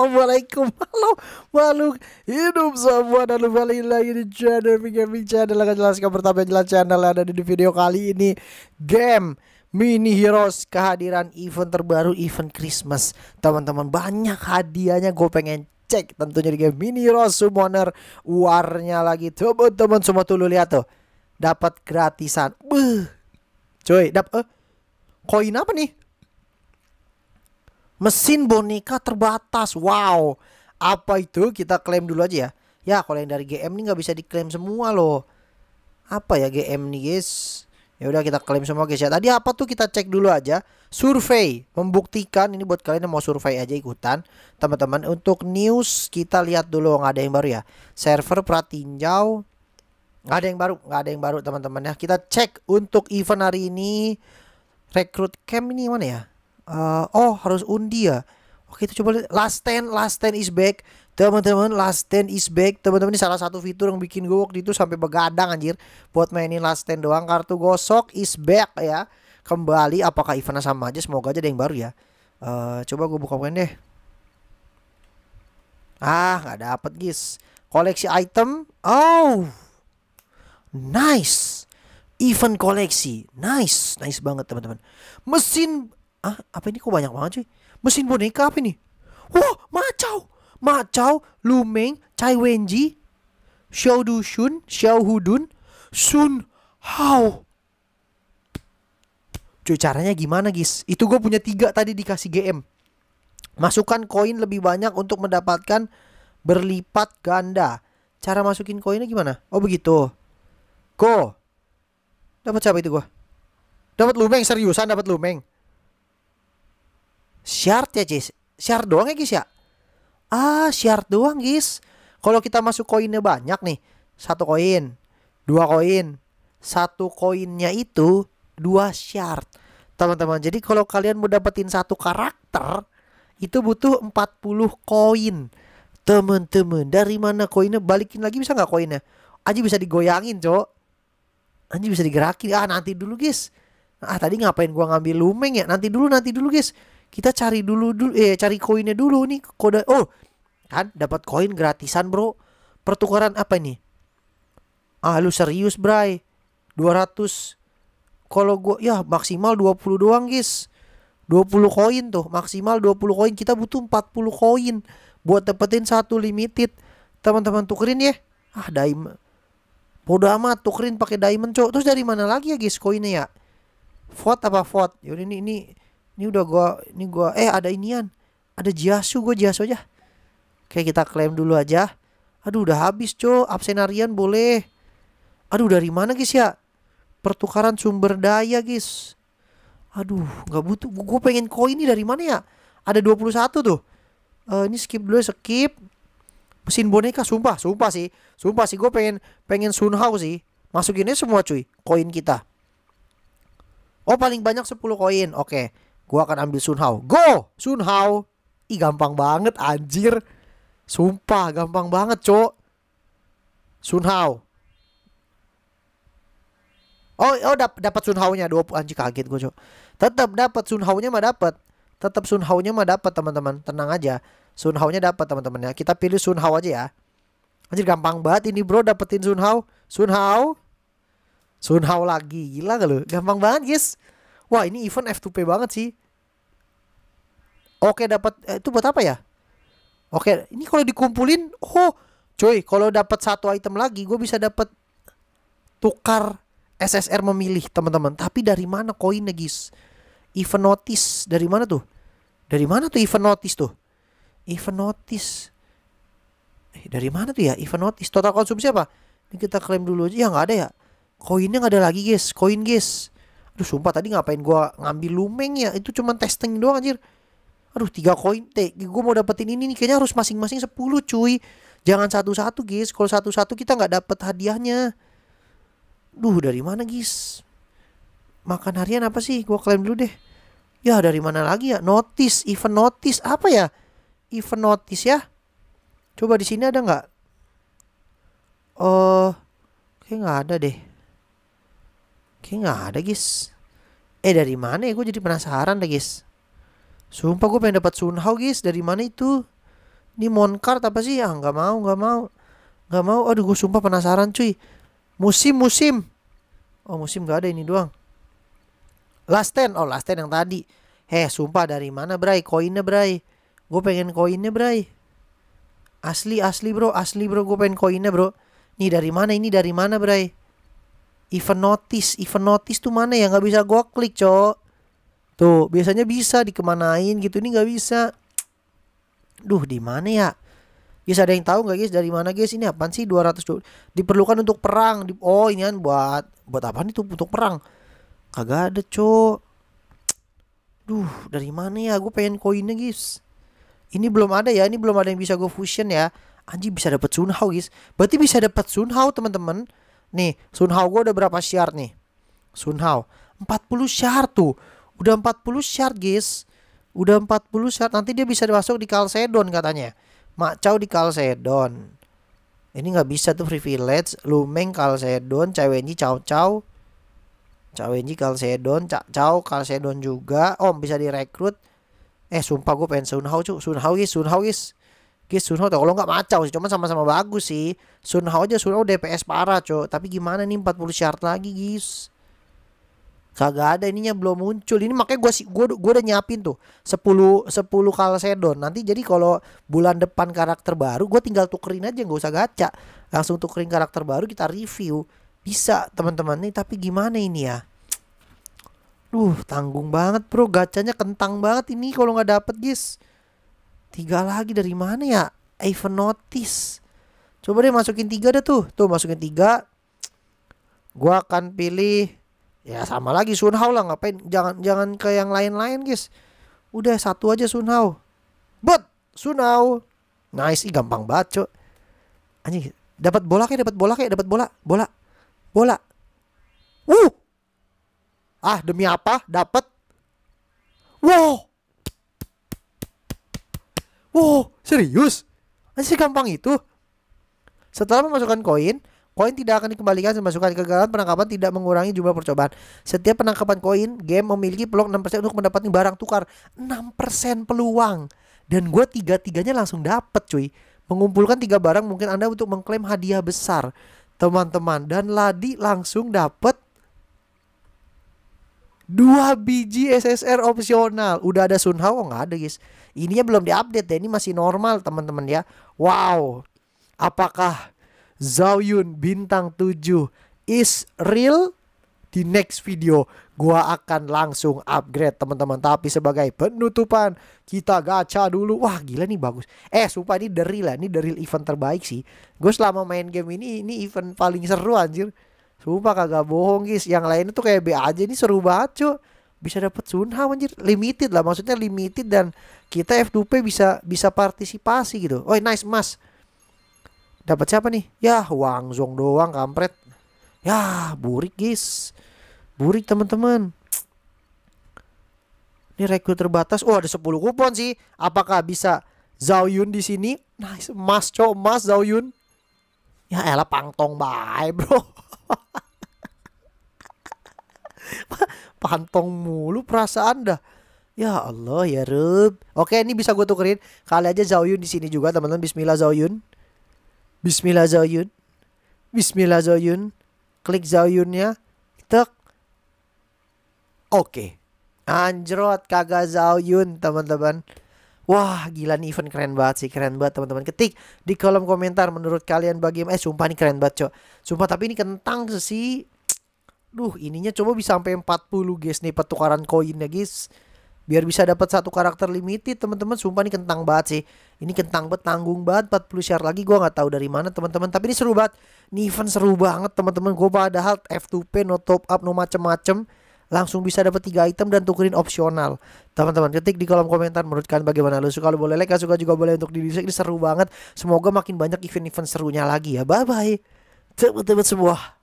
Assalamualaikum Halo makhluk hidup semua Dan kembali lagi di channel Pikir Channel Akan jelaskan pertama jelas channel ada di video kali ini Game Mini Heroes kehadiran event terbaru event Christmas teman-teman banyak hadiahnya gue pengen cek tentunya di game Mini Heroes Summoner warnya lagi teman-teman semua tuh lu lihat tuh dapat gratisan Buh. cuy dap eh koin apa nih mesin boneka terbatas. Wow, apa itu? Kita klaim dulu aja ya. Ya, kalau yang dari GM ini nggak bisa diklaim semua loh. Apa ya GM nih guys? Ya udah kita klaim semua guys ya. Tadi apa tuh kita cek dulu aja. Survei membuktikan ini buat kalian yang mau survei aja ikutan teman-teman. Untuk news kita lihat dulu nggak ada yang baru ya. Server pratinjau nggak ada yang baru nggak ada yang baru teman-teman ya. Kita cek untuk event hari ini rekrut camp ini mana ya? uh, oh harus undi ya oke itu coba last ten last ten is back teman-teman last ten is back teman-teman ini salah satu fitur yang bikin gue waktu itu sampai begadang anjir buat mainin last ten doang kartu gosok is back ya kembali apakah eventnya sama aja semoga aja ada yang baru ya uh, coba gue buka main deh ah nggak dapet guys koleksi item oh nice event koleksi. Nice, nice banget teman-teman. Mesin ah apa ini kok banyak banget cuy mesin boneka apa ini wah macau macau lumeng cai wenji xiao du shun xiao hudun sun hao cuy caranya gimana guys itu gue punya tiga tadi dikasih gm masukkan koin lebih banyak untuk mendapatkan berlipat ganda cara masukin koinnya gimana oh begitu go dapat siapa itu gue dapat lumeng seriusan dapat lumeng Shard ya Cis. Shard doang ya guys ya Ah shard doang guys Kalau kita masuk koinnya banyak nih Satu koin Dua koin Satu koinnya itu Dua shard Teman-teman jadi kalau kalian mau dapetin satu karakter Itu butuh 40 koin Teman-teman dari mana koinnya Balikin lagi bisa nggak koinnya Aji bisa digoyangin cok Anji bisa digerakin Ah nanti dulu guys Ah tadi ngapain gua ngambil lumeng ya Nanti dulu nanti dulu guys kita cari dulu dulu eh cari koinnya dulu nih kode oh kan dapat koin gratisan bro pertukaran apa ini ah lu serius bray 200 kalau gua ya maksimal 20 doang guys 20 koin tuh maksimal 20 koin kita butuh 40 koin buat dapetin satu limited teman-teman tukerin ya ah diamond bodoh amat tukerin pakai diamond cok terus dari mana lagi ya guys koinnya ya vote apa vote yaudah ini ini ini udah gua ini gua eh ada inian ada jiasu gua jiasu aja oke kita klaim dulu aja aduh udah habis co absenarian boleh aduh dari mana guys ya pertukaran sumber daya guys aduh nggak butuh gue pengen koin ini dari mana ya ada 21 tuh uh, ini skip dulu ya, skip mesin boneka sumpah sumpah sih sumpah sih gue pengen pengen sunhao sih masukinnya semua cuy koin kita oh paling banyak 10 koin oke okay gue akan ambil Sunhao. Go! Sunhao. Ih gampang banget anjir. Sumpah gampang banget, Cok. Sunhao. Oh, oh dap dapat Sunhao-nya 20 anjir kaget gue, Cok. Tetap dapat Sunhao-nya mah dapat. Tetap Sunhao-nya mah dapet teman-teman. Tenang aja. Sunhao-nya dapat, teman-teman ya. Kita pilih Sunhao aja ya. Anjir gampang banget ini, Bro, dapetin Sunhao. Sunhao. Sunhao lagi. Gila gak lu? Gampang banget, guys. Wah, ini event F2P banget sih. Oke, dapat eh, itu buat apa ya? Oke, ini kalau dikumpulin, oh, cuy, kalau dapat satu item lagi, gue bisa dapat tukar SSR memilih, teman-teman. Tapi dari mana koinnya, guys? Event notice dari mana tuh? Dari mana tuh event notice tuh? Event notice. Eh, dari mana tuh ya event notice? Total konsumsi apa? Ini kita klaim dulu aja. Ya nggak ada ya. Koinnya nggak ada lagi, guys. Koin, guys. Aduh sumpah tadi ngapain gua ngambil lumeng ya Itu cuman testing doang anjir Aduh tiga koin teh Gue mau dapetin ini nih Kayaknya harus masing-masing 10 cuy Jangan satu-satu guys Kalau satu-satu kita gak dapet hadiahnya Duh dari mana guys Makan harian apa sih Gue klaim dulu deh Ya dari mana lagi ya Notice Event notice Apa ya Event notice ya Coba di sini ada nggak? Oh, uh, eh, kayak nggak ada deh. Kayak nggak ada guys. Eh dari mana ya gue jadi penasaran deh guys. Sumpah gue pengen dapat Sunhao guys. Dari mana itu? Ini Moncart apa sih? Ah nggak mau nggak mau nggak mau. Aduh gue sumpah penasaran cuy. Musim musim. Oh musim gak ada ini doang. Last ten. Oh last ten yang tadi. Heh sumpah dari mana bray? Koinnya bray. Gue pengen koinnya bray. Asli asli bro asli bro gue pengen koinnya bro. nih dari mana ini dari mana bray? event notice event notice tuh mana ya nggak bisa gua klik cok tuh biasanya bisa dikemanain gitu ini nggak bisa duh di mana ya guys ada yang tahu nggak guys dari mana guys ini apa sih 200 diperlukan untuk perang oh ini kan buat buat apa nih tuh untuk perang kagak ada cok duh dari mana ya gue pengen koinnya guys ini belum ada ya ini belum ada yang bisa gue fusion ya Anji bisa dapat sunhao guys berarti bisa dapat sunhao teman-teman Nih, Sun Hao gue udah berapa shard nih? Sun Hao 40 shard tuh. Udah 40 shard, guys. Udah 40 shard. Nanti dia bisa masuk di Kalsedon katanya. Mak Chow di Kalsedon Ini gak bisa tuh privilege. Lumeng Kalsedon Cawenji Chow Chow. Cawenji Kalsedon cak Chow Kalsedon juga. Om bisa direkrut. Eh sumpah gue pengen Sun Hao cu. Sun Hao guys, Sun Hao guys. Gis Sunho tau kalau nggak macau sih, cuman sama-sama bagus sih. Sunho aja Sunho DPS parah, cok. Tapi gimana nih 40 shard lagi, guys? Kagak ada ininya belum muncul. Ini makanya gua gua gua udah nyiapin tuh 10 10 Kalsedon. Nanti jadi kalau bulan depan karakter baru gua tinggal tukerin aja nggak usah gacha. Langsung tukerin karakter baru kita review. Bisa teman-teman nih, tapi gimana ini ya? Duh, tanggung banget bro, gacanya kentang banget ini kalau nggak dapet guys. Tiga lagi dari mana ya? even notice. Coba deh masukin tiga deh tuh. Tuh masukin tiga. Gua akan pilih ya sama lagi Sun Hao lah ngapain jangan jangan ke yang lain-lain guys udah satu aja Sun Hao. but Hao. nice Ih, gampang banget cok anjing dapat bola kayak dapat bola kayak dapat bola bola bola uh ah demi apa dapat wow Wow, serius? Masih gampang itu? Setelah memasukkan koin, koin tidak akan dikembalikan memasukkan kegagalan penangkapan tidak mengurangi jumlah percobaan. Setiap penangkapan koin, game memiliki peluang 6% untuk mendapatkan barang tukar. 6% peluang. Dan gue tiga-tiganya langsung dapet cuy. Mengumpulkan tiga barang mungkin Anda untuk mengklaim hadiah besar. Teman-teman, dan Ladi langsung dapet Dua biji SSR opsional. Udah ada Sun Hao nggak ada guys. Ininya belum diupdate ya. Ini masih normal teman-teman ya. Wow. Apakah Zhao Yun bintang 7 is real? Di next video gua akan langsung upgrade teman-teman. Tapi sebagai penutupan kita gacha dulu. Wah gila nih bagus. Eh sumpah ini the real lah. Ya. Ini the real event terbaik sih. Gue selama main game ini ini event paling seru anjir. Sumpah kagak bohong guys Yang lain itu kayak B aja Ini seru banget cuy bisa dapet sunha anjir limited lah maksudnya limited dan kita F2P bisa bisa partisipasi gitu. Oi nice Mas. Dapat siapa nih? Yah Wang Zong doang kampret. Yah burik guys. Burik teman-teman. Ini rekrut terbatas. Oh ada 10 kupon sih. Apakah bisa Zhao Yun di sini? Nice Mas, cowok Mas Zhao Yun. Ya elah pangtong bye bro. Pantong mulu perasaan dah. Ya Allah ya Rub. Oke ini bisa gue tukerin. Kali aja Zauyun di sini juga teman-teman. Bismillah Zauyun. Bismillah Zauyun. Bismillah Zauyun. Klik Zauyunnya. Tek. Oke. Anjrot kagak Zauyun teman-teman. Wah gila nih event keren banget sih Keren banget teman-teman Ketik di kolom komentar menurut kalian bagaimana Eh sumpah nih keren banget cok Sumpah tapi ini kentang sih Duh ininya coba bisa sampai 40 guys nih pertukaran koinnya guys biar bisa dapat satu karakter limited teman-teman sumpah ini kentang banget sih ini kentang banget tanggung banget 40 share lagi gua gak tahu dari mana teman-teman tapi ini seru banget ini event seru banget teman-teman gua padahal F2P no top up no macem-macem langsung bisa dapat tiga item dan tukerin opsional. Teman-teman, ketik di kolom komentar menurut kalian bagaimana lu suka lu boleh like, suka juga boleh untuk di dislike ini seru banget. Semoga makin banyak event-event serunya lagi ya. Bye bye. Teman-teman semua.